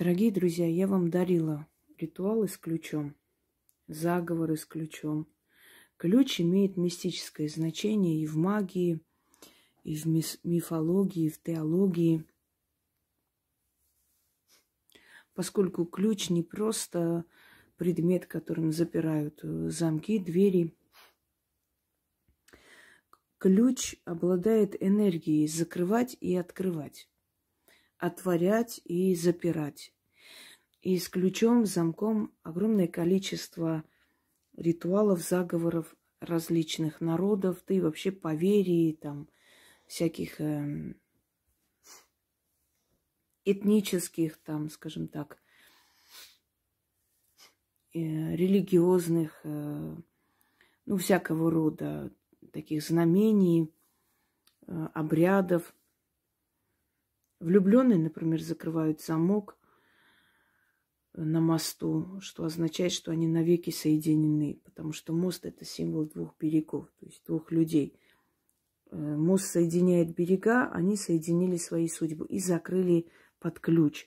Дорогие друзья, я вам дарила ритуалы с ключом, заговоры с ключом. Ключ имеет мистическое значение и в магии, и в мифологии, и в теологии, поскольку ключ не просто предмет, которым запирают э, замки, двери. Ключ обладает энергией закрывать и открывать отворять и запирать. И с ключом, замком огромное количество ритуалов, заговоров различных народов, да и вообще поверий, там, всяких э, этнических, там, скажем так, э, религиозных, э, ну, всякого рода таких знамений, э, обрядов – Влюбленные, например, закрывают замок на мосту, что означает, что они навеки соединены, потому что мост это символ двух берегов, то есть двух людей. Э, мост соединяет берега, они соединили свои судьбы и закрыли под ключ.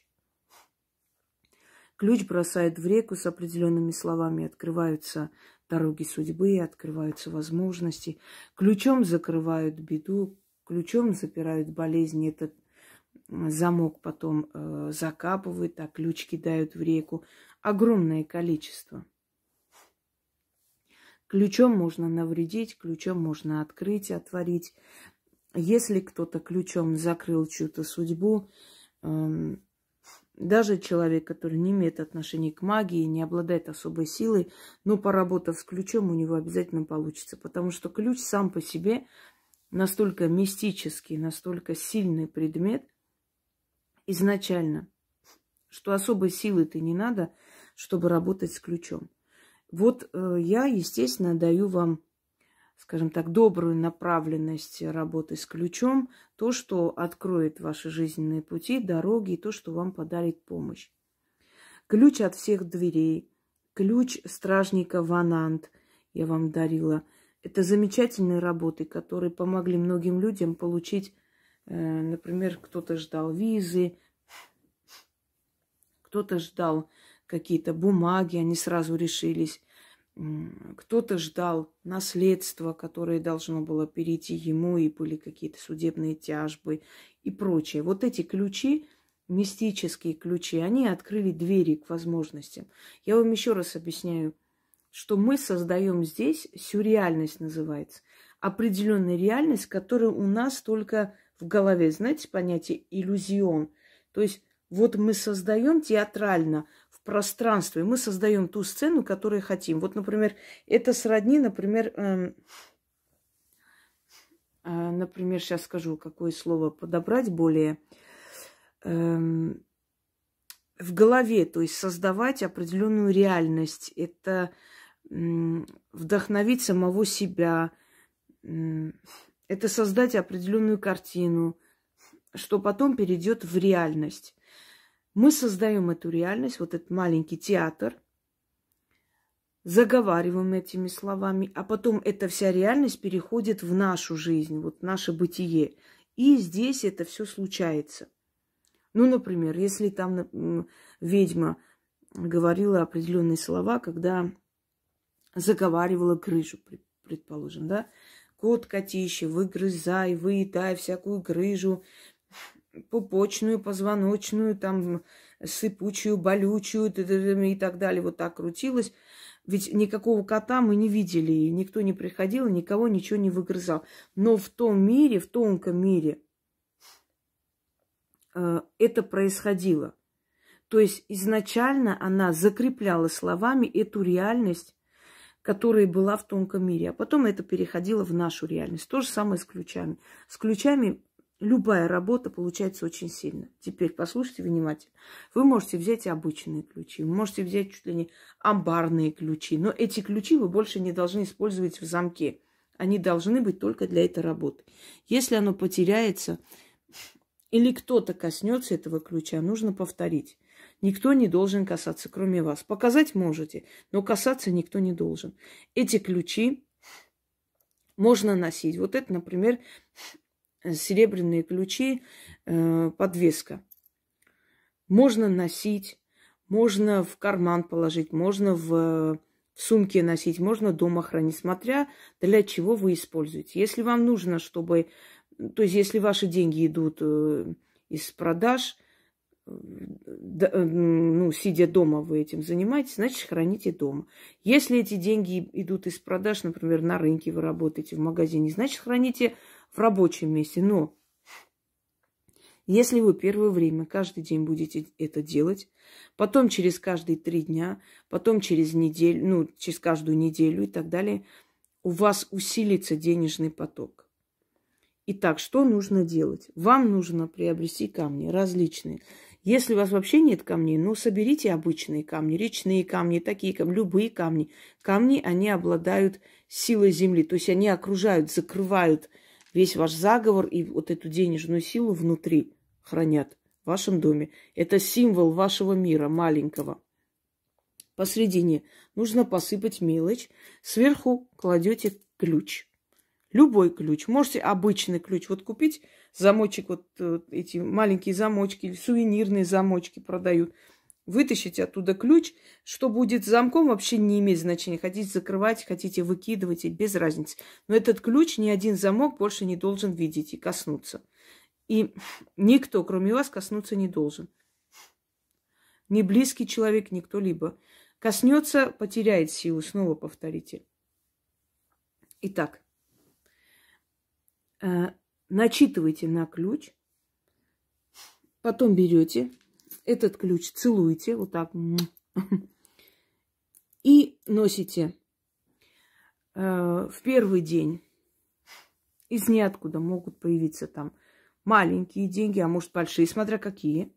Ключ бросают в реку с определенными словами, открываются дороги судьбы, открываются возможности. Ключом закрывают беду, ключом запирают болезни. Это Э, замок потом э, закапывают, а ключ кидают в реку. Огромное количество. Ключом можно навредить, ключом можно открыть, отворить. Если кто-то ключом закрыл чью-то судьбу, э, даже человек, который не имеет отношения к магии, не обладает особой силой, но поработав с ключом, у него обязательно получится, потому что ключ сам по себе настолько мистический, настолько сильный предмет, изначально, что особой силы ты не надо, чтобы работать с ключом. Вот э, я, естественно, даю вам, скажем так, добрую направленность работы с ключом, то, что откроет ваши жизненные пути, дороги, и то, что вам подарит помощь. Ключ от всех дверей, ключ стражника Ванант я вам дарила. Это замечательные работы, которые помогли многим людям получить Э, например, кто-то ждал визы, кто-то ждал какие-то бумаги, они сразу решились. Кто-то ждал наследство, которое должно было перейти ему, и были какие-то судебные тяжбы и прочее. Вот эти ключи, мистические ключи, они открыли двери к возможностям. Я вам еще раз объясняю, что мы создаем здесь, сюрреальность называется, определенная реальность, которая у нас только в голове, знаете, понятие иллюзион. То есть вот мы создаем театрально в пространстве, мы создаем ту сцену, которую хотим. Вот, например, это сродни, например, эм, э, например, сейчас скажу, какое слово подобрать более. Эм, в голове, то есть создавать определенную реальность. Это вдохновить самого себя, это создать определенную картину, что потом перейдет в реальность. Мы создаем эту реальность, вот этот маленький театр, заговариваем этими словами, а потом эта вся реальность переходит в нашу жизнь, вот наше бытие. И здесь это все случается. Ну, например, если там ведьма говорила определенные слова, когда заговаривала крышу, предположим, да, Кот котище, выгрызай, выедай всякую грыжу, пупочную, позвоночную, там, сыпучую, болючую и так далее. Вот так крутилось. Ведь никакого кота мы не видели, и никто не приходил, никого ничего не выгрызал. Но в том мире, в тонком мире, э, это происходило. То есть изначально она закрепляла словами эту реальность, которая была в тонком мире. А потом это переходило в нашу реальность. То же самое с ключами. С ключами любая работа получается очень сильно. Теперь послушайте внимательно. Вы можете взять обычные ключи, вы можете взять чуть ли не амбарные ключи, но эти ключи вы больше не должны использовать в замке. Они должны быть только для этой работы. Если оно потеряется или кто-то коснется этого ключа, нужно повторить. Никто не должен касаться, кроме вас. Показать можете, но касаться никто не должен. Эти ключи можно носить. Вот это, например, серебряные ключи, э, подвеска. Можно носить, можно в карман положить, можно э, в, сумке носить, можно дома хранить, смотря для чего вы используете. Если вам нужно, чтобы... То есть, если ваши деньги идут э, из продаж – ну, сидя дома вы этим занимаетесь, значит, храните дома. Если эти деньги идут из продаж, например, на рынке вы работаете, в магазине, значит, храните в рабочем месте. Но если вы первое время каждый день будете это делать, потом через каждые три дня, потом через неделю, ну, через каждую неделю и так далее, у вас усилится денежный поток. Итак, что нужно делать? Вам нужно приобрести камни различные. Если у вас вообще нет камней, ну, соберите обычные камни, речные камни, такие камни, любые камни. Камни, они обладают силой земли, то есть они окружают, закрывают весь ваш заговор и вот эту денежную силу внутри хранят в вашем доме. Это символ вашего мира маленького. Посредине нужно посыпать мелочь, сверху кладете ключ – Любой ключ. Можете обычный ключ вот купить, замочек, вот, вот э, эти маленькие замочки или сувенирные замочки продают. вытащить оттуда ключ. Что будет с замком, вообще не имеет значения. Хотите закрывать, хотите выкидывать, без разницы. Но этот ключ ни один замок больше не должен видеть и коснуться. И никто, кроме вас, коснуться не должен. Ни близкий человек, ни кто-либо. Коснется, потеряет силу, снова повторите. Итак, Э, начитываете на ключ, потом берете этот ключ, целуете вот так и носите э, в первый день. Из ниоткуда могут появиться там маленькие деньги, а может большие, смотря какие.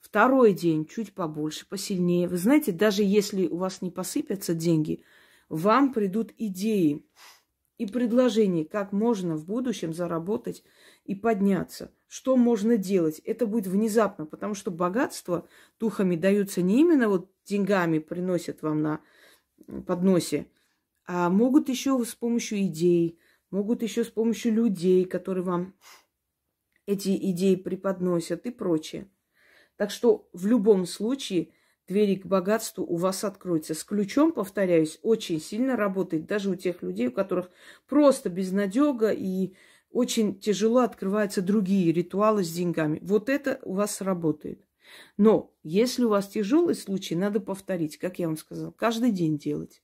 Второй день чуть побольше, посильнее. Вы знаете, даже если у вас не посыпятся деньги, вам придут идеи и предложений, как можно в будущем заработать и подняться. Что можно делать? Это будет внезапно, потому что богатство духами даются не именно вот деньгами приносят вам на подносе, а могут еще с помощью идей, могут еще с помощью людей, которые вам эти идеи преподносят и прочее. Так что в любом случае – двери к богатству у вас откроются. С ключом, повторяюсь, очень сильно работает даже у тех людей, у которых просто безнадега и очень тяжело открываются другие ритуалы с деньгами. Вот это у вас работает. Но если у вас тяжелый случай, надо повторить, как я вам сказала, каждый день делать.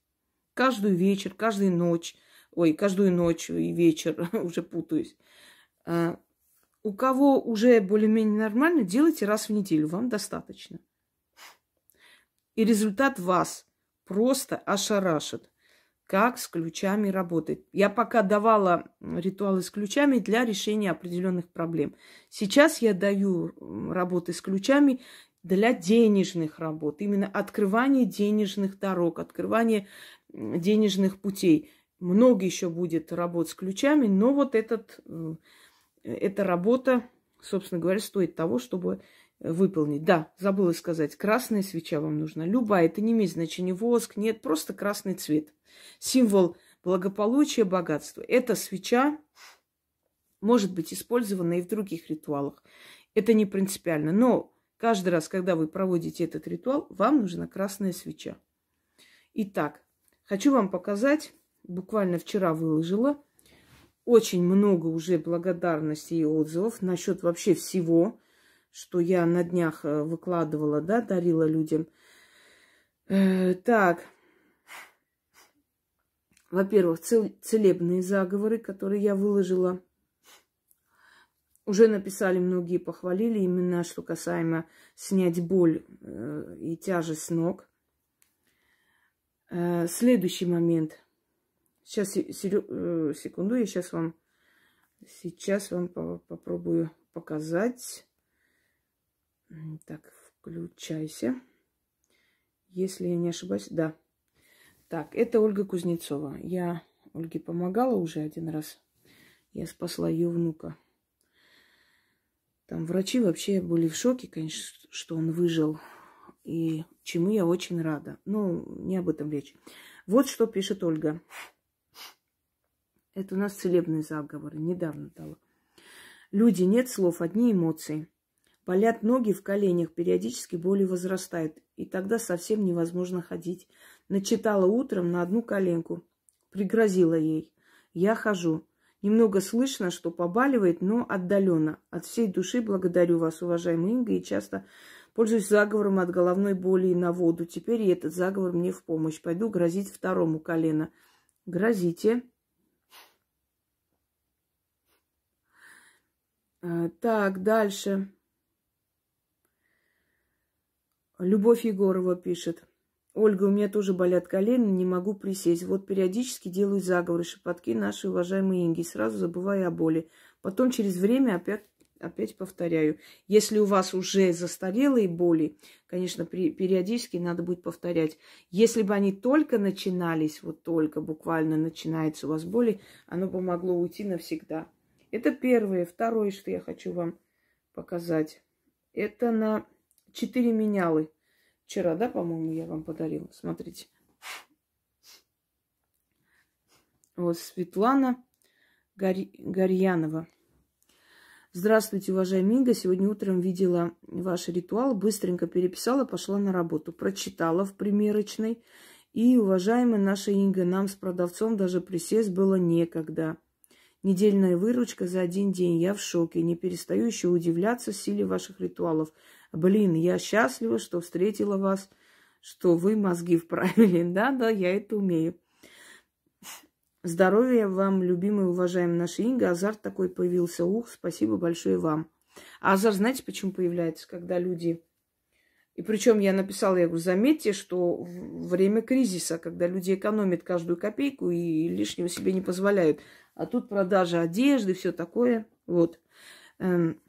Каждую вечер, каждую ночь. Ой, каждую ночь и вечер, уже путаюсь. А, у кого уже более-менее нормально, делайте раз в неделю, вам достаточно. И результат вас просто ошарашит. Как с ключами работать. Я пока давала ритуалы с ключами для решения определенных проблем. Сейчас я даю работы с ключами для денежных работ, именно открывание денежных дорог, открывание денежных путей. Много еще будет работ с ключами, но вот этот, э, эта работа, собственно говоря, стоит того, чтобы выполнить. Да, забыла сказать, красная свеча вам нужна. Любая, это не имеет значения воск, нет, просто красный цвет. Символ благополучия, богатства. Эта свеча может быть использована и в других ритуалах. Это не принципиально. Но каждый раз, когда вы проводите этот ритуал, вам нужна красная свеча. Итак, хочу вам показать, буквально вчера выложила, очень много уже благодарностей и отзывов насчет вообще всего, что я на днях э, выкладывала, да, дарила людям. Э, так, во-первых, целебные заговоры, которые я выложила. Уже написали многие, похвалили именно, что касаемо снять боль э, и тяжесть ног. Следующий момент. Сейчас, секунду, я сейчас вам, сейчас вам попробую показать. Так, включайся. Если я не ошибаюсь, да. Так, это Ольга Кузнецова. Я Ольге помогала уже один раз. Я спасла ее внука. Там врачи вообще были в шоке, конечно, что он выжил. И чему я очень рада. Ну, не об этом речь. Вот что пишет Ольга. Это у нас целебный заговор. Недавно дала. Люди, нет слов, одни эмоции. Болят ноги в коленях, периодически боли возрастают. И тогда совсем невозможно ходить. Начитала утром на одну коленку. Пригрозила ей. Я хожу. Немного слышно, что побаливает, но отдаленно. От всей души благодарю вас, уважаемая Инга, и часто пользуюсь заговором от головной боли и на воду. Теперь и этот заговор мне в помощь. Пойду грозить второму колено. Грозите. Э, так, дальше. Любовь Егорова пишет. Ольга, у меня тоже болят колени, не могу присесть. Вот периодически делаю заговоры, шепотки наши уважаемые Инги, сразу забывая о боли. Потом через время опять, опять повторяю. Если у вас уже застарелые боли, конечно, при, периодически надо будет повторять. Если бы они только начинались, вот только буквально начинается у вас боли, оно бы могло уйти навсегда. Это первое. Второе, что я хочу вам показать. Это на четыре менялы. Вчера, да, по-моему, я вам подарила. Смотрите. Вот Светлана Гори... Горьянова. Здравствуйте, уважаемая Инга. Сегодня утром видела ваш ритуал, быстренько переписала, пошла на работу. Прочитала в примерочной. И, уважаемая наша Инга, нам с продавцом даже присесть было некогда. Недельная выручка за один день. Я в шоке. Не перестаю еще удивляться силе ваших ритуалов блин, я счастлива, что встретила вас, что вы мозги вправили. Да, да, я это умею. Здоровья вам, любимые, уважаемые наши Инга. Азарт такой появился. Ух, спасибо большое вам. А азарт, знаете, почему появляется, когда люди... И причем я написала, я говорю, заметьте, что время кризиса, когда люди экономят каждую копейку и лишнего себе не позволяют. А тут продажа одежды, все такое. Вот. Эм,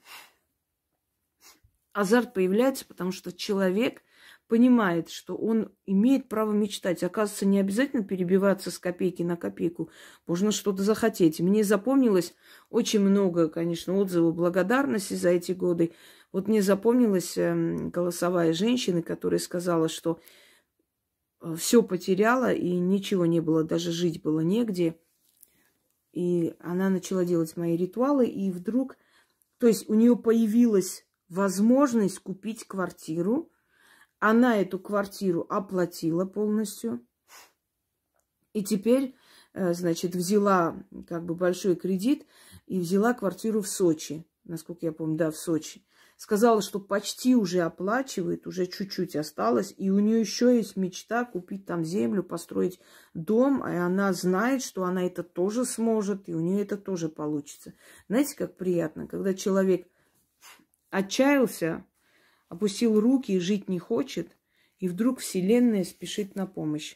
азарт появляется, потому что человек понимает, что он имеет право мечтать. Оказывается, не обязательно перебиваться с копейки на копейку. Можно что-то захотеть. Мне запомнилось очень много, конечно, отзывов благодарности за эти годы. Вот мне запомнилась эм, голосовая женщина, которая сказала, что э, все потеряла и ничего не было, даже жить было негде. И она начала делать мои ритуалы, и вдруг, то есть у нее появилась возможность купить квартиру. Она эту квартиру оплатила полностью. И теперь, э, значит, взяла как бы большой кредит и взяла квартиру в Сочи. Насколько я помню, да, в Сочи. Сказала, что почти уже оплачивает, уже чуть-чуть осталось. И у нее еще есть мечта купить там землю, построить дом. И она знает, что она это тоже сможет, и у нее это тоже получится. Знаете, как приятно, когда человек – Отчаялся, опустил руки и жить не хочет, и вдруг Вселенная спешит на помощь.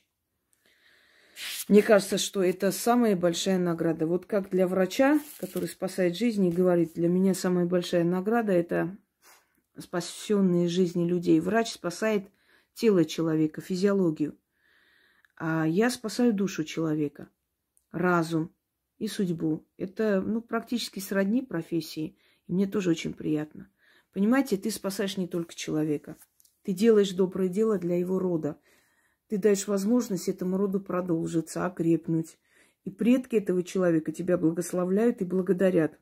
Мне кажется, что это самая большая награда. Вот как для врача, который спасает жизни, говорит, для меня самая большая награда – это спасенные жизни людей. Врач спасает тело человека, физиологию. А я спасаю душу человека, разум и судьбу. Это ну, практически сродни профессии. И мне тоже очень приятно. Понимаете, ты спасаешь не только человека. Ты делаешь доброе дело для его рода. Ты даешь возможность этому роду продолжиться, окрепнуть. И предки этого человека тебя благословляют и благодарят.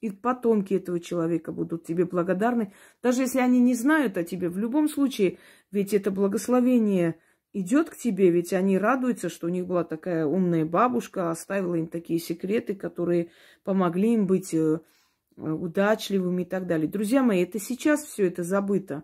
И потомки этого человека будут тебе благодарны. Даже если они не знают о тебе, в любом случае, ведь это благословение идет к тебе, ведь они радуются, что у них была такая умная бабушка, оставила им такие секреты, которые помогли им быть э, Э, удачливыми и так далее. Друзья мои, это сейчас все это забыто.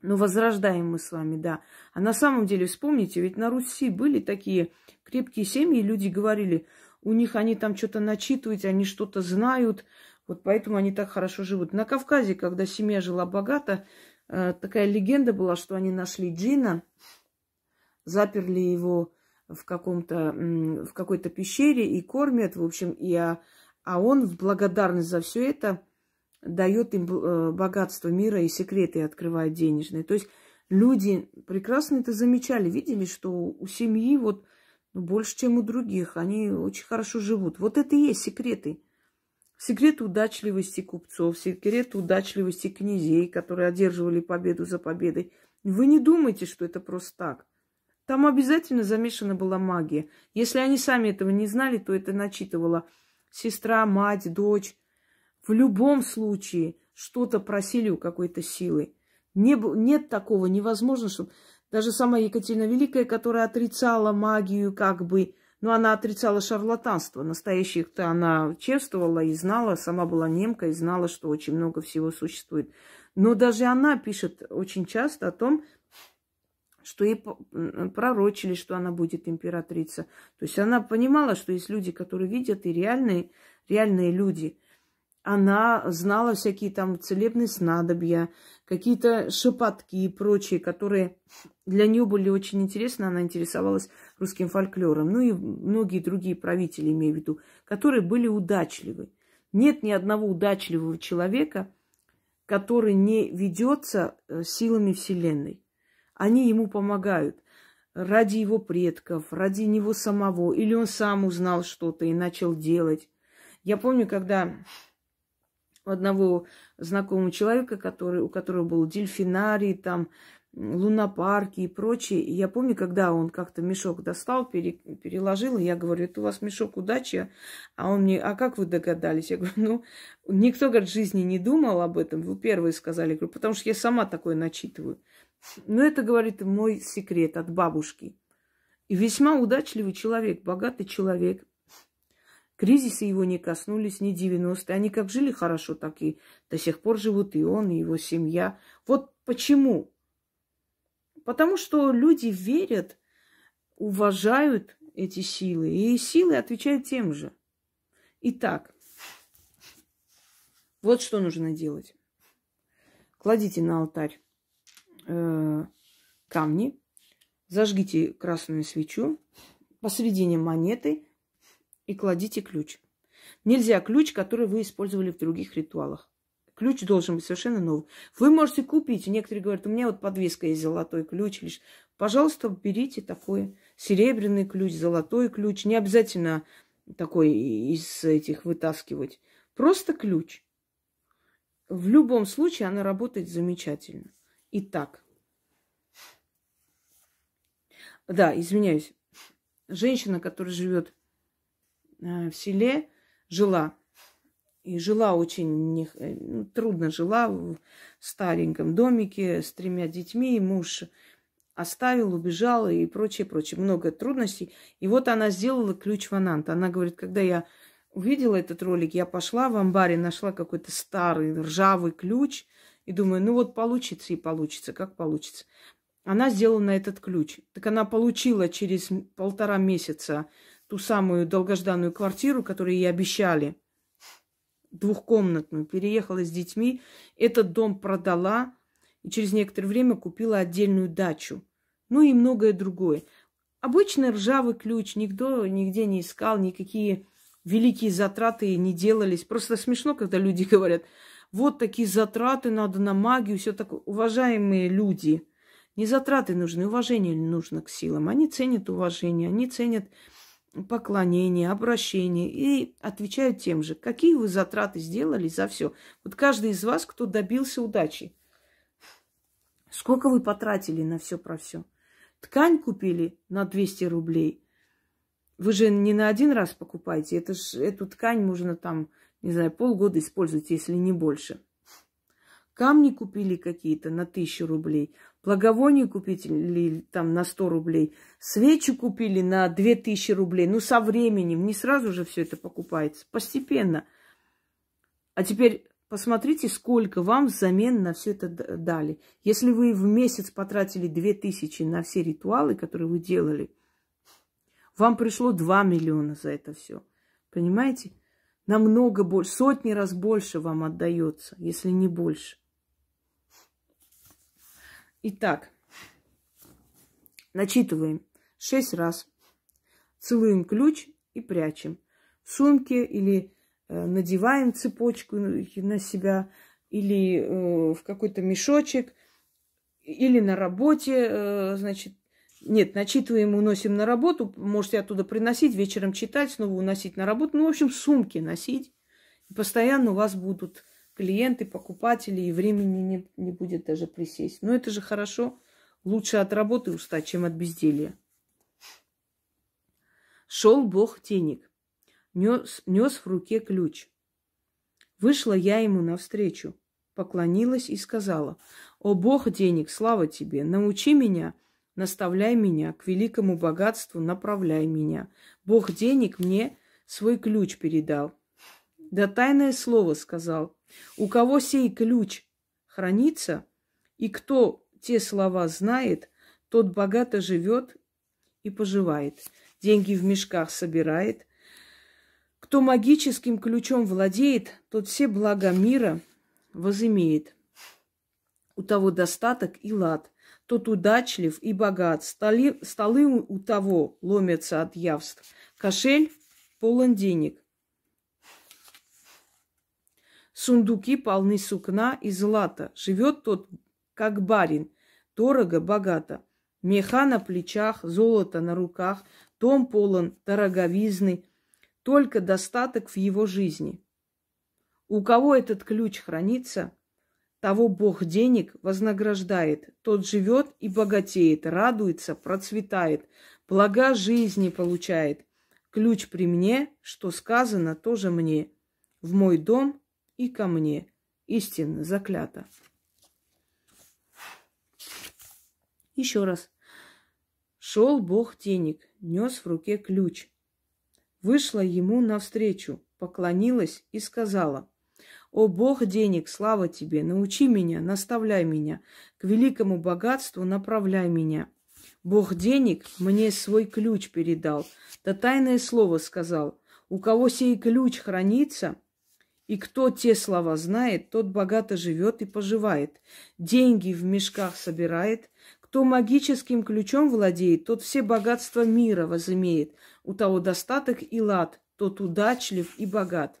Но ну, возрождаем мы с вами, да. А на самом деле, вспомните, ведь на Руси были такие крепкие семьи, люди говорили, у них они там что-то начитывают, они что-то знают, вот поэтому они так хорошо живут. На Кавказе, когда семья жила богато, э, такая легенда была, что они нашли дина, заперли его в, каком-то, в какой-то пещере и кормят, в общем, и о а, а он в благодарность за все это дает им э, богатство мира и секреты открывает денежные. То есть люди прекрасно это замечали, видели, что у семьи вот ну, больше, чем у других. Они очень хорошо живут. Вот это и есть секреты. секреты удачливости купцов, секреты удачливости князей, которые одерживали победу за победой. Вы не думайте, что это просто так. Там обязательно замешана была магия. Если они сами этого не знали, то это начитывала сестра, мать, дочь, в любом случае что-то просили у какой-то силы. Не, нет такого, невозможно, чтобы... Даже сама Екатерина Великая, которая отрицала магию как бы, но она отрицала шарлатанство. Настоящих-то она чествовала и знала, сама была немка и знала, что очень много всего существует. Но даже она пишет очень часто о том, что ей пророчили, что она будет императрица. То есть она понимала, что есть люди, которые видят, и реальные, реальные люди. Она знала всякие там целебные снадобья, какие-то шепотки и прочие, которые для нее были очень интересны. Она интересовалась русским фольклором. Ну и многие другие правители, имею в виду, которые были удачливы. Нет ни одного удачливого человека, который не ведется э, силами Вселенной. Они ему помогают ради его предков, ради него самого. Или он сам узнал что-то и начал делать. Я помню, когда у одного знакомого человека, который, у которого был дельфинарий, там, лунопарки и прочее. И я помню, когда он как-то мешок достал, пере, переложил, и я говорю, это у вас мешок удачи. А он мне, а как вы догадались? Я говорю, ну, никто, говорит, в жизни не думал об этом. Вы первые сказали. Я говорю, потому что я сама такое начитываю. Но это, говорит, мой секрет от бабушки. И весьма удачливый человек, богатый человек. Кризисы его не коснулись, не 90-е. Они как жили хорошо, так и до сих пор живут и он, и его семья. Вот почему? Потому что люди верят, уважают эти силы, и силы отвечают тем же. Итак, вот что нужно делать. Кладите на алтарь э, камни, зажгите красную свечу, посредине монеты и кладите ключ. Нельзя ключ, который вы использовали в других ритуалах. Ключ должен быть совершенно новый. Вы можете купить. Некоторые говорят, у меня вот подвеска есть золотой ключ. Лишь. Пожалуйста, берите такой серебряный ключ, золотой ключ. Не обязательно такой из этих вытаскивать. Просто ключ. В любом случае она работает замечательно. Итак. Да, извиняюсь. Женщина, которая живет э, в селе, жила. И жила очень не... Э, ну, трудно, жила в стареньком домике с тремя детьми. и Муж оставил, убежал и прочее, прочее. Много трудностей. И вот она сделала ключ ванант. Она говорит, когда я увидела этот ролик, я пошла в амбаре, нашла какой-то старый ржавый ключ – и думаю, ну вот получится и получится, как получится. Она сделала на этот ключ. Так она получила через полтора месяца ту самую долгожданную квартиру, которую ей обещали, двухкомнатную, переехала с детьми, этот дом продала и через некоторое время купила отдельную дачу. Ну и многое другое. Обычный ржавый ключ, никто нигде не искал, никакие великие затраты не делались. Просто смешно, когда люди говорят – вот такие затраты надо на магию, все так Уважаемые люди, не затраты нужны, уважение нужно к силам. Они ценят уважение, они ценят поклонение, обращение и отвечают тем же. Какие вы затраты сделали за все? Вот каждый из вас, кто добился удачи, сколько вы потратили на все про все? Ткань купили на 200 рублей. Вы же не на один раз покупаете. Это ж, эту ткань можно там не знаю, полгода используйте, если не больше. Камни купили какие-то на тысячу рублей, благовоние купили там на сто рублей, свечи купили на две тысячи рублей. Ну, со временем, не сразу же все это покупается, постепенно. А теперь посмотрите, сколько вам взамен на все это дали. Если вы в месяц потратили две тысячи на все ритуалы, которые вы делали, вам пришло 2 миллиона за это все. Понимаете? намного больше, сотни раз больше вам отдается, если не больше. Итак, начитываем шесть раз. Целуем ключ и прячем. В сумке или э, надеваем цепочку на себя, или э, в какой-то мешочек, или на работе, э, значит, нет, начитываем, уносим на работу. Можете оттуда приносить, вечером читать, снова уносить на работу. Ну, в общем, сумки носить. И постоянно у вас будут клиенты, покупатели, и времени не, не будет даже присесть. Но это же хорошо. Лучше от работы устать, чем от безделья. Шел бог денег. Нес, нес в руке ключ. Вышла я ему навстречу, поклонилась и сказала, «О, Бог денег, слава тебе! Научи меня!» наставляй меня, к великому богатству направляй меня. Бог денег мне свой ключ передал. Да тайное слово сказал. У кого сей ключ хранится, и кто те слова знает, тот богато живет и поживает. Деньги в мешках собирает. Кто магическим ключом владеет, тот все блага мира возымеет. У того достаток и лад – тот удачлив и богат. Столи, столы у того ломятся от явств. Кошель полон денег. Сундуки полны сукна и злата. Живет тот, как барин, дорого, богато. Меха на плечах, золото на руках, дом полон дороговизны, только достаток в его жизни. У кого этот ключ хранится, того Бог денег вознаграждает. Тот живет и богатеет, радуется, процветает, блага жизни получает. Ключ при мне, что сказано, тоже мне. В мой дом и ко мне. Истинно, заклято. Еще раз. Шел Бог денег, нес в руке ключ. Вышла ему навстречу, поклонилась и сказала – «О Бог денег, слава Тебе! Научи меня, наставляй меня, к великому богатству направляй меня. Бог денег мне свой ключ передал, да тайное слово сказал. У кого сей ключ хранится, и кто те слова знает, тот богато живет и поживает, деньги в мешках собирает. Кто магическим ключом владеет, тот все богатства мира возымеет, у того достаток и лад, тот удачлив и богат».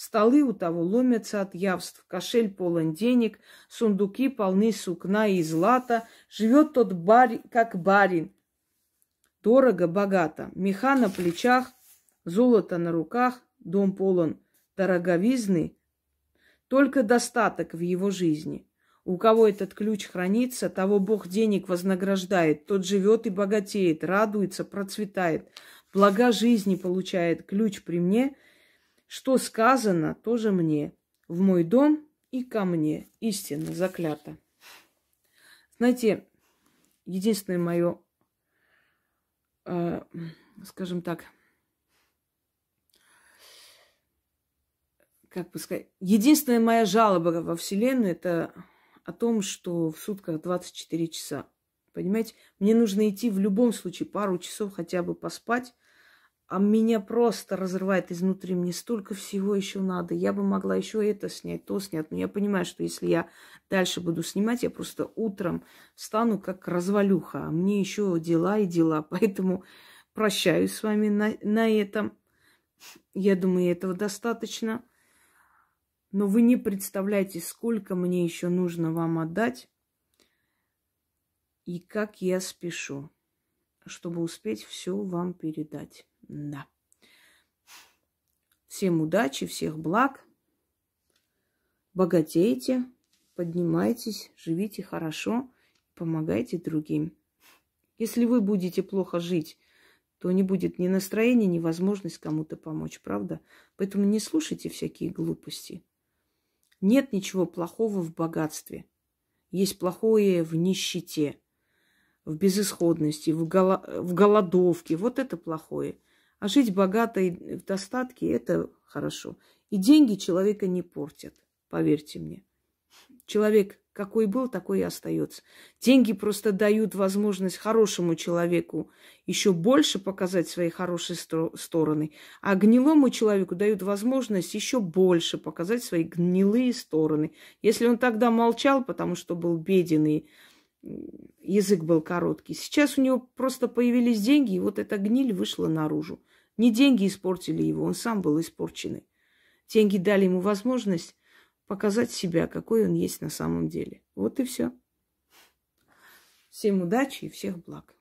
Столы у того ломятся от явств, кошель полон денег, сундуки полны сукна и злата. Живет тот барин, как барин. Дорого, богато. Меха на плечах, золото на руках, дом полон дороговизны. Только достаток в его жизни. У кого этот ключ хранится, того Бог денег вознаграждает. Тот живет и богатеет, радуется, процветает. Блага жизни получает ключ при мне – что сказано, тоже мне. В мой дом и ко мне. Истинно заклято. Знаете, единственное мое, э, скажем так, как бы сказать, единственная моя жалоба во Вселенной это о том, что в сутках 24 часа. Понимаете, мне нужно идти в любом случае пару часов хотя бы поспать, а меня просто разрывает изнутри. Мне столько всего еще надо. Я бы могла еще это снять, то снять. Но я понимаю, что если я дальше буду снимать, я просто утром стану как развалюха. А мне еще дела и дела. Поэтому прощаюсь с вами на, на этом. Я думаю, этого достаточно. Но вы не представляете, сколько мне еще нужно вам отдать и как я спешу, чтобы успеть все вам передать. Да. Всем удачи, всех благ. Богатейте, поднимайтесь, живите хорошо, помогайте другим. Если вы будете плохо жить, то не будет ни настроения, ни возможность кому-то помочь, правда? Поэтому не слушайте всякие глупости. Нет ничего плохого в богатстве. Есть плохое в нищете, в безысходности, в, голо... в голодовке. Вот это плохое – а жить богатой в достатке – это хорошо. И деньги человека не портят, поверьте мне. Человек какой был, такой и остается. Деньги просто дают возможность хорошему человеку еще больше показать свои хорошие стороны, а гнилому человеку дают возможность еще больше показать свои гнилые стороны. Если он тогда молчал, потому что был беден язык был короткий. Сейчас у него просто появились деньги, и вот эта гниль вышла наружу. Не деньги испортили его, он сам был испорченный. Деньги дали ему возможность показать себя, какой он есть на самом деле. Вот и все. Всем удачи и всех благ.